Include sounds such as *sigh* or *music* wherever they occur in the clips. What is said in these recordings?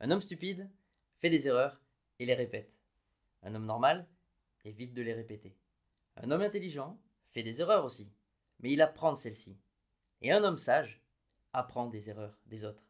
Un homme stupide fait des erreurs et les répète. Un homme normal évite de les répéter. Un homme intelligent fait des erreurs aussi, mais il apprend de celles-ci. Et un homme sage apprend des erreurs des autres.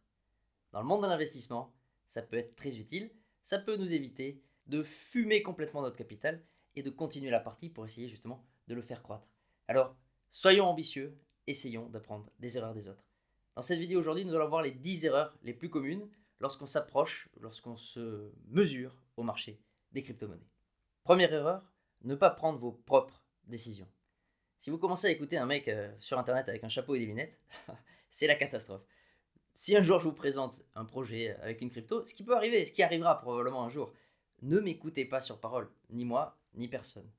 Dans le monde de l'investissement, ça peut être très utile, ça peut nous éviter de fumer complètement notre capital et de continuer la partie pour essayer justement de le faire croître. Alors, soyons ambitieux, essayons d'apprendre des erreurs des autres. Dans cette vidéo aujourd'hui, nous allons voir les 10 erreurs les plus communes lorsqu'on s'approche, lorsqu'on se mesure au marché des crypto-monnaies. Première erreur, ne pas prendre vos propres décisions. Si vous commencez à écouter un mec euh, sur Internet avec un chapeau et des lunettes, *laughs* c'est la catastrophe. Si un jour je vous présente un projet avec une crypto, ce qui peut arriver, ce qui arrivera probablement un jour, ne m'écoutez pas sur parole, ni moi, ni personne.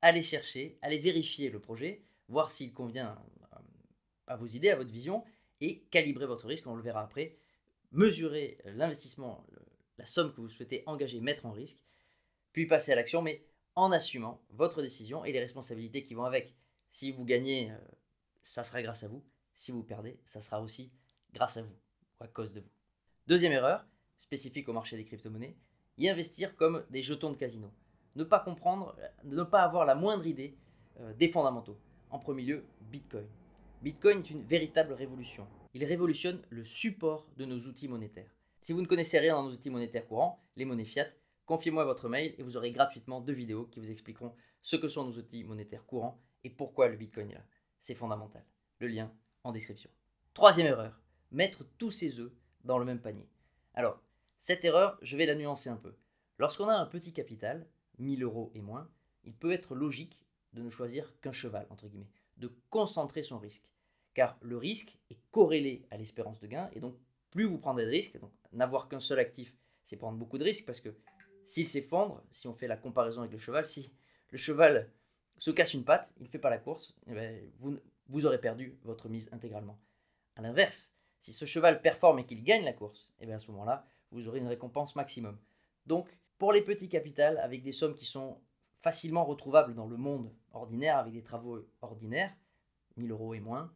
Allez chercher, allez vérifier le projet, voir s'il convient euh, à vos idées, à votre vision, et calibrez votre risque, on le verra après, mesurer euh, l'investissement, la somme que vous souhaitez engager, mettre en risque, puis passer à l'action, mais en assumant votre décision et les responsabilités qui vont avec. Si vous gagnez, euh, ça sera grâce à vous. Si vous perdez, ça sera aussi grâce à vous ou à cause de vous. Deuxième erreur, spécifique au marché des crypto-monnaies, y investir comme des jetons de casino. Ne pas comprendre, euh, ne pas avoir la moindre idée des fondamentaux. En premier lieu, Bitcoin. Bitcoin est une véritable révolution. Il révolutionne le support de nos outils monétaires. Si vous ne connaissez rien dans nos outils monétaires courants, les monnaies fiat, confiez-moi votre mail et vous aurez gratuitement deux vidéos qui vous expliqueront ce que sont nos outils monétaires courants et pourquoi le Bitcoin est là. C'est fondamental. Le lien en description. Troisième erreur, mettre tous ses œufs dans le même panier. Alors, cette erreur, je vais la nuancer un peu. Lorsqu'on a un petit capital, 1000 euros et moins, il peut être logique de ne choisir qu'un cheval, entre guillemets, de concentrer son risque car le risque est corrélé à l'espérance de gain, et donc plus vous prendrez de risques, donc n'avoir qu'un seul actif, c'est prendre beaucoup de risques, parce que s'il s'effondre, si on fait la comparaison avec le cheval, si le cheval se casse une patte, il ne fait pas la course, eh ben, vous, aurez perdu votre mise intégralement. A l'inverse, si ce cheval performe et qu'il gagne la course, et eh bien à ce moment-là, vous aurez une récompense maximum. Donc, pour les petits capitales avec des sommes qui sont facilement retrouvables dans le monde ordinaire, avec des travaux ordinaires, 1000 euros et moins,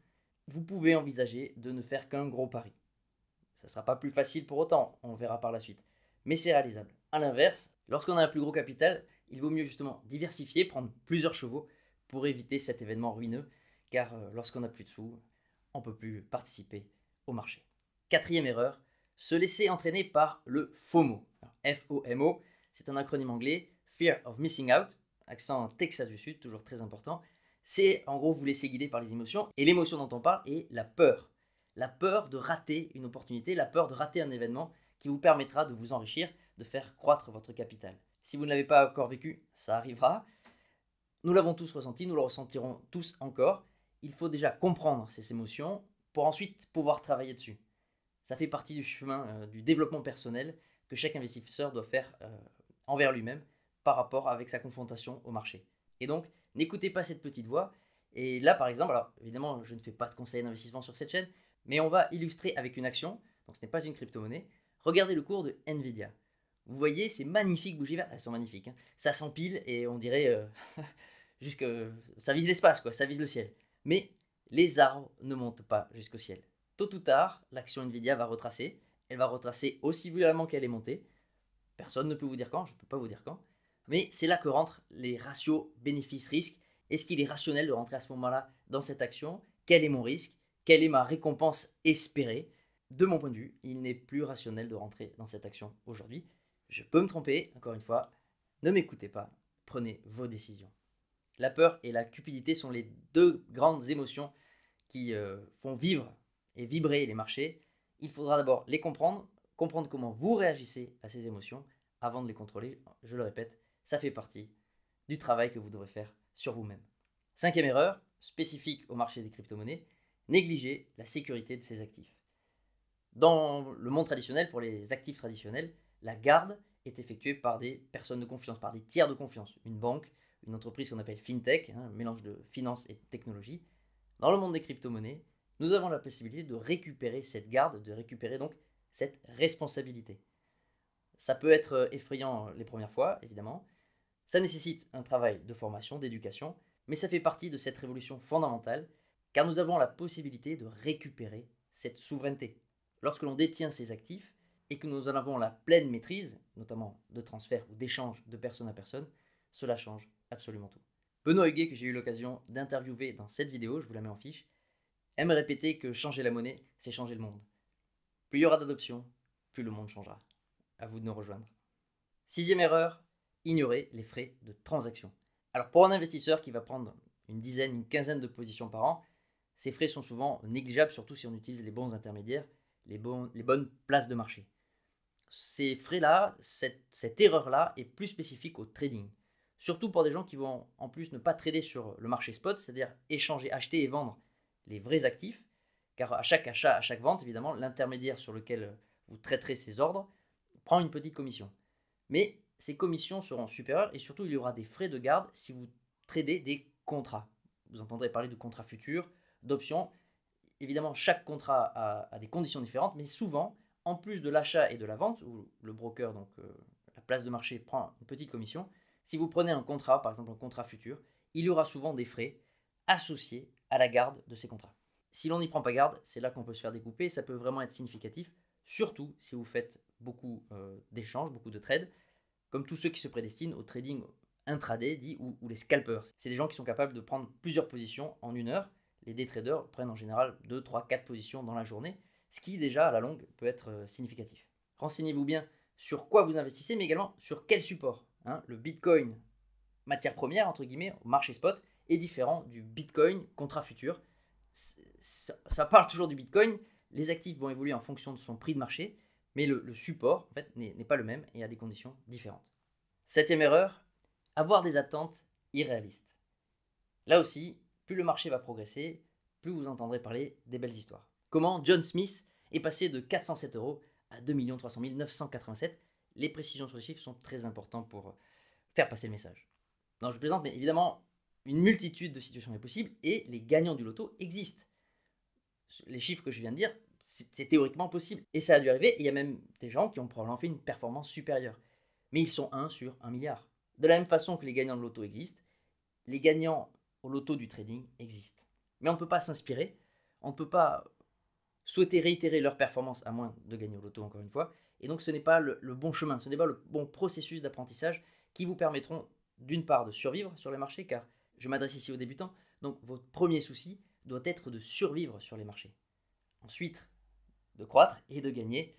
vous pouvez envisager de ne faire qu'un gros pari. Ça ne sera pas plus facile pour autant, on verra par la suite. Mais c'est réalisable. A l'inverse, lorsqu'on a un plus gros capital, il vaut mieux justement diversifier, prendre plusieurs chevaux pour éviter cet événement ruineux, car euh, lorsqu'on n'a plus de sous, on ne peut plus participer au marché. Quatrième erreur, se laisser entraîner par le FOMO. F-O-M-O, c'est un acronyme anglais, Fear of Missing Out, accent Texas du Sud, toujours très important, c'est en gros vous laisser guider par les émotions. Et l'émotion dont on parle est la peur. La peur de rater une opportunité, la peur de rater un événement qui vous permettra de vous enrichir, de faire croître votre capital. Si vous ne l'avez pas encore vécu, ça arrivera. Nous l'avons tous ressenti, nous le ressentirons tous encore. Il faut déjà comprendre ces émotions pour ensuite pouvoir travailler dessus. Ça fait partie du chemin euh, du développement personnel que chaque investisseur doit faire euh, envers lui-même par rapport avec sa confrontation au marché. Et donc, n'écoutez pas cette petite voix. Et là, par exemple, alors évidemment, je ne fais pas de conseils d'investissement sur cette chaîne, mais on va illustrer avec une action. Donc, ce n'est pas une crypto-monnaie. Regardez le cours de Nvidia. Vous voyez ces magnifiques bougies vertes, elles sont magnifiques. Hein. Ça s'empile et on dirait euh, *laughs* ça vise l'espace quoi, ça vise le ciel. Mais les arbres ne montent pas jusqu'au ciel. Tôt ou tard, l'action Nvidia va retracer. Elle va retracer aussi violemment qu'elle est montée. Personne ne peut vous dire quand, je ne peux pas vous dire quand. Mais c'est là que rentrent les ratios bénéfice-risque. Est-ce qu'il est rationnel de rentrer à ce moment-là dans cette action Quel est mon risque Quelle est ma récompense espérée De mon point de vue, il n'est plus rationnel de rentrer dans cette action aujourd'hui. Je peux me tromper, encore une fois, ne m'écoutez pas, prenez vos décisions. La peur et la cupidité sont les deux grandes émotions qui euh, font vivre et vibrer les marchés. Il faudra d'abord les comprendre, comprendre comment vous réagissez à ces émotions avant de les contrôler, je le répète, ça fait partie du travail que vous devrez faire sur vous-même. Cinquième erreur, spécifique au marché des crypto-monnaies, négliger la sécurité de ses actifs. Dans le monde traditionnel, pour les actifs traditionnels, la garde est effectuée par des personnes de confiance, par des tiers de confiance, une banque, une entreprise qu'on appelle FinTech, hein, un mélange de finance et technologie. Dans le monde des crypto-monnaies, nous avons la possibilité de récupérer cette garde, de récupérer donc cette responsabilité. Ça peut être effrayant les premières fois, évidemment, ça nécessite un travail de formation, d'éducation, mais ça fait partie de cette révolution fondamentale, car nous avons la possibilité de récupérer cette souveraineté. Lorsque l'on détient ses actifs et que nous en avons la pleine maîtrise, notamment de transfert ou d'échange de personne à personne, cela change absolument tout. Benoît Huguet, que j'ai eu l'occasion d'interviewer dans cette vidéo, je vous la mets en fiche, aime répéter que changer la monnaie, c'est changer le monde. Plus il y aura d'adoption, plus le monde changera. À vous de nous rejoindre. Sixième erreur, ignorer les frais de transaction. Alors pour un investisseur qui va prendre une dizaine, une quinzaine de positions par an, ces frais sont souvent négligeables, surtout si on utilise les bons intermédiaires, les, bonnes places de marché. Ces frais-là, cette, cette erreur-là est plus spécifique au trading. Surtout pour des gens qui vont en plus ne pas trader sur le marché spot, c'est-à-dire échanger, acheter et vendre les vrais actifs, car à chaque achat, à chaque vente, évidemment, l'intermédiaire sur lequel vous traiterez ces ordres prend une petite commission. Mais ces commissions seront supérieures et surtout il y aura des frais de garde si vous tradez des contrats. Vous entendrez parler de contrats futurs, d'options. Évidemment, chaque contrat a, des conditions différentes, mais souvent, en plus de l'achat et de la vente, où le broker, donc euh, la place de marché, prend une petite commission, si vous prenez un contrat, par exemple un contrat futur, il y aura souvent des frais associés à la garde de ces contrats. Si l'on n'y prend pas garde, c'est là qu'on peut se faire découper, ça peut vraiment être significatif, surtout si vous faites beaucoup euh, d'échanges, beaucoup de trades, comme tous ceux qui se prédestinent au trading intraday dit ou, les scalpers. C'est des gens qui sont capables de prendre plusieurs positions en une heure. Les day traders prennent en général 2, 3, 4 positions dans la journée, ce qui déjà à la longue peut être euh, significatif. Renseignez-vous bien sur quoi vous investissez, mais également sur quel support. Hein. le Bitcoin, matière première, entre guillemets, au marché spot, est différent du Bitcoin, contrat futur. ça parle toujours du Bitcoin, les actifs vont évoluer en fonction de son prix de marché, mais le, support, n'est pas le même et a des conditions différentes. Septième erreur, avoir des attentes irréalistes. Là aussi, plus le marché va progresser, plus vous entendrez parler des belles histoires. Comment John Smith est passé de 407 euros à 2 300 987 Les précisions sur les chiffres sont très importantes pour euh, faire passer le message. Non, je plaisante, mais évidemment, une multitude de situations est possible et les gagnants du loto existent. Les chiffres que je viens de dire c'est théoriquement possible. Et ça a dû arriver. Il y a même des gens qui ont probablement fait une performance supérieure. Mais ils sont 1 sur 1 milliard. De la même façon que les gagnants de l'auto existent, les gagnants au loto du trading existent. Mais on ne peut pas s'inspirer. On ne peut pas souhaiter réitérer leur performance à moins de gagner au loto encore une fois. Et donc ce n'est pas le, bon chemin, ce n'est pas le bon processus d'apprentissage qui vous permettront d'une part de survivre sur les marchés, car je m'adresse ici aux débutants, donc votre premier souci doit être de survivre sur les marchés. Ensuite, de croître et de gagner.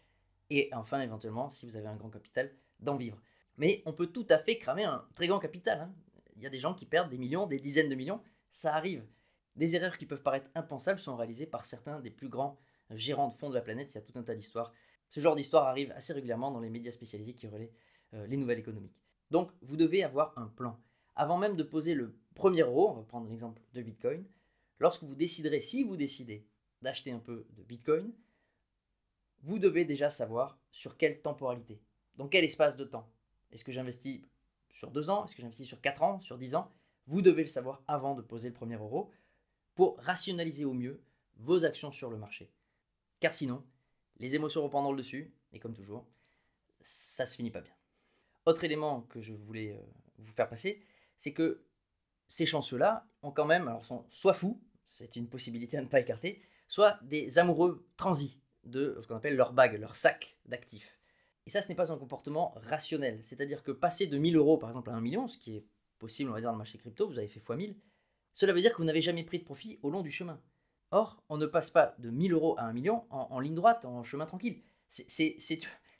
Et enfin, éventuellement, si vous avez un grand capital, d'en vivre. Mais on peut tout à fait cramer un très grand capital. Hein. Il y a des gens qui perdent des millions, des dizaines de millions, ça arrive. Des erreurs qui peuvent paraître impensables sont réalisées par certains des plus grands gérants de fonds de la planète. Il y a tout un tas d'histoires. Ce genre d'histoire arrive assez régulièrement dans les médias spécialisés qui relaient euh, les nouvelles économiques. Donc, vous devez avoir un plan. Avant même de poser le premier euro, on va prendre l'exemple de Bitcoin, lorsque vous déciderez, si vous décidez d'acheter un peu de Bitcoin, vous devez déjà savoir sur quelle temporalité, dans quel espace de temps. Est-ce que j'investis sur 2 ans Est-ce que j'investis sur 4 ans Sur 10 ans Vous devez le savoir avant de poser le premier euro pour rationaliser au mieux vos actions sur le marché. Car sinon, les émotions reprendront le dessus, et comme toujours, ça ne se finit pas bien. Autre élément que je voulais euh, vous faire passer, c'est que ces chanceux-là ont quand même, alors sont soit fous, c'est une possibilité à ne pas écarter, soit des amoureux transis de ce qu'on appelle leur bague, leur sac d'actifs. Et ça, ce n'est pas un comportement rationnel. C'est-à-dire que passer de 1000 euros par exemple à 1 million, ce qui est possible, on va dire, dans le marché crypto, vous avez fait x 1000, cela veut dire que vous n'avez jamais pris de profit au long du chemin. Or, on ne passe pas de 1000 euros à 1 million en, ligne droite, en chemin tranquille. C'est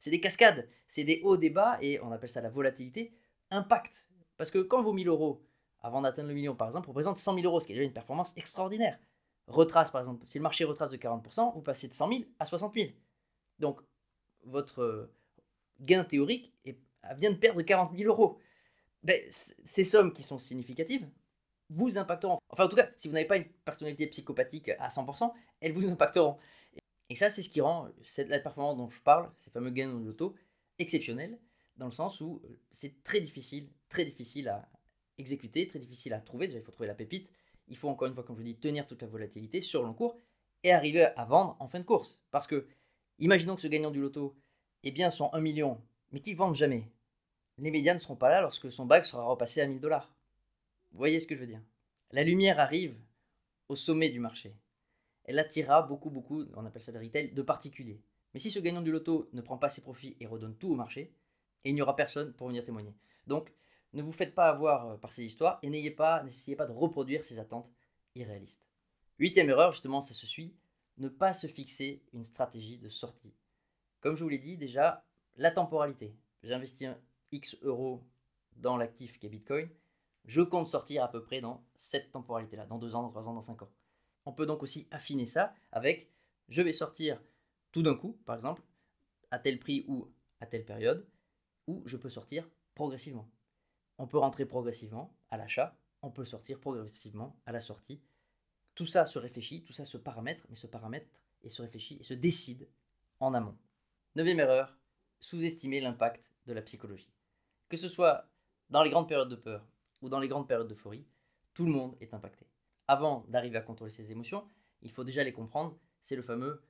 des cascades, c'est des hauts, des bas, et on appelle ça la volatilité, impact. Parce que quand vos 1000 euros, avant d'atteindre le million par exemple, représentent 100 000 euros, ce qui est déjà une performance extraordinaire retrace, par exemple, si le marché retrace de 40%, vous passez de 100 000 à 60 000. Donc, votre euh, gain théorique est, vient de perdre 40 000 euros. Ben, ces sommes qui sont significatives vous impacteront. Enfin, en tout cas, si vous n'avez pas une personnalité psychopathique à 100%, elles vous impacteront. Et ça, c'est ce qui rend cette, la performance dont je parle, ces fameux gains de l'auto, exceptionnels, dans le sens où euh, c'est très difficile, très difficile à exécuter, très difficile à trouver. Déjà, il faut trouver la pépite, il faut encore une fois, comme je vous dis, tenir toute la volatilité sur le long cours et arriver à vendre en fin de course. Parce que, imaginons que ce gagnant du loto, eh bien, son 1 million, mais qu'il ne vende jamais. Les médias ne seront pas là lorsque son bac sera repassé à 1000 dollars. Vous voyez ce que je veux dire La lumière arrive au sommet du marché. Elle attirera beaucoup, beaucoup, on appelle ça de retail, de particuliers. Mais si ce gagnant du loto ne prend pas ses profits et redonne tout au marché, il n'y aura personne pour venir témoigner. Donc, ne vous faites pas avoir euh, par ces histoires et n'ayez pas, n'essayez pas de reproduire ces attentes irréalistes. Huitième erreur, justement, ça se suit, ne pas se fixer une stratégie de sortie. Comme je vous l'ai dit déjà, la temporalité. J'investis X euros dans l'actif qui est Bitcoin. Je compte sortir à peu près dans cette temporalité-là, dans deux ans, dans trois ans, dans cinq ans. On peut donc aussi affiner ça avec je vais sortir tout d'un coup, par exemple, à tel prix ou à telle période, ou je peux sortir progressivement on peut rentrer progressivement à l'achat, on peut sortir progressivement à la sortie. Tout ça se réfléchit, tout ça se paramètre, mais se paramètre et se réfléchit et se décide en amont. Neuvième erreur, sous-estimer l'impact de la psychologie. Que ce soit dans les grandes périodes de peur ou dans les grandes périodes d'euphorie, tout le monde est impacté. Avant d'arriver à contrôler ses émotions, il faut déjà les comprendre. C'est le fameux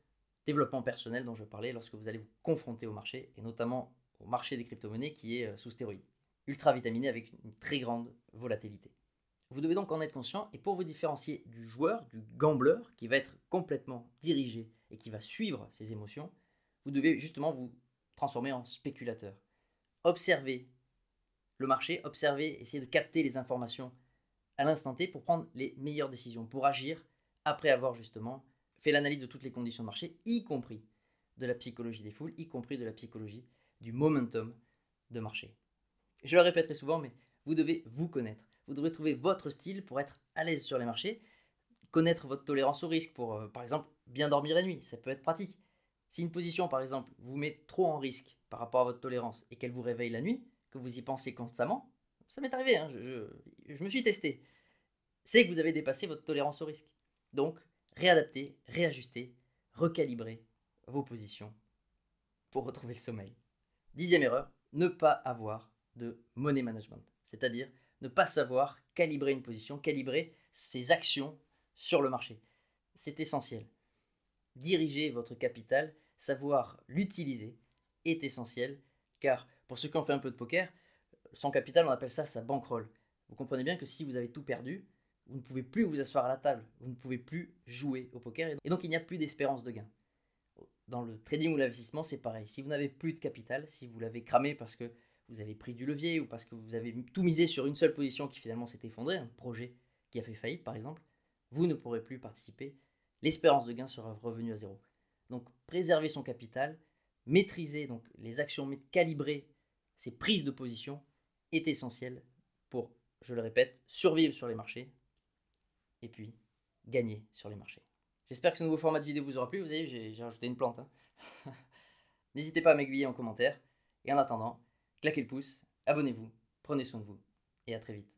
développement personnel dont je parlais lorsque vous allez vous confronter au marché, et notamment au marché des crypto-monnaies qui est euh, sous stéroïdes ultra vitaminé avec une très grande volatilité. Vous devez donc en être conscient et pour vous différencier du joueur, du gambler, qui va être complètement dirigé et qui va suivre ses émotions, vous devez justement vous transformer en spéculateur. Observez le marché, observez, essayez de capter les informations à l'instant T pour prendre les meilleures décisions, pour agir après avoir justement fait l'analyse de toutes les conditions de marché, y compris de la psychologie des foules, y compris de la psychologie du momentum de marché. Je le répéterai souvent, mais vous devez vous connaître. Vous devez trouver votre style pour être à l'aise sur les marchés, connaître votre tolérance au risque pour, euh, par exemple, bien dormir la nuit, ça peut être pratique. Si une position, par exemple, vous met trop en risque par rapport à votre tolérance et qu'elle vous réveille la nuit, que vous y pensez constamment, ça m'est arrivé, hein, je, me suis testé, c'est que vous avez dépassé votre tolérance au risque. Donc, réadapter, réajuster, recalibrer vos positions pour retrouver le sommeil. Dixième erreur, ne pas avoir de money management, c'est-à-dire ne pas savoir calibrer une position, calibrer ses actions sur le marché. C'est essentiel. Diriger votre capital, savoir l'utiliser est essentiel, car pour ceux qui ont fait un peu de poker, son capital, on appelle ça sa bankroll. Vous comprenez bien que si vous avez tout perdu, vous ne pouvez plus vous asseoir à la table, vous ne pouvez plus jouer au poker, et donc il n'y a plus d'espérance de gain. Dans le trading ou l'investissement, c'est pareil. Si vous n'avez plus de capital, si vous l'avez cramé parce que vous avez pris du levier ou parce que vous avez tout misé sur une seule position qui finalement s'est effondrée, un projet qui a fait faillite par exemple, vous ne pourrez plus participer. L'espérance de gain sera revenue à zéro. Donc préserver son capital, maîtriser donc les actions calibrer ses prises de position est essentiel pour, je le répète, survivre sur les marchés et puis gagner sur les marchés. J'espère que ce nouveau format de vidéo vous aura plu. Vous avez j'ai rajouté une plante. Hein. *laughs* N'hésitez pas à m'aiguiller en commentaire. Et en attendant, claquez le pouce, abonnez-vous, prenez soin de vous et à très vite.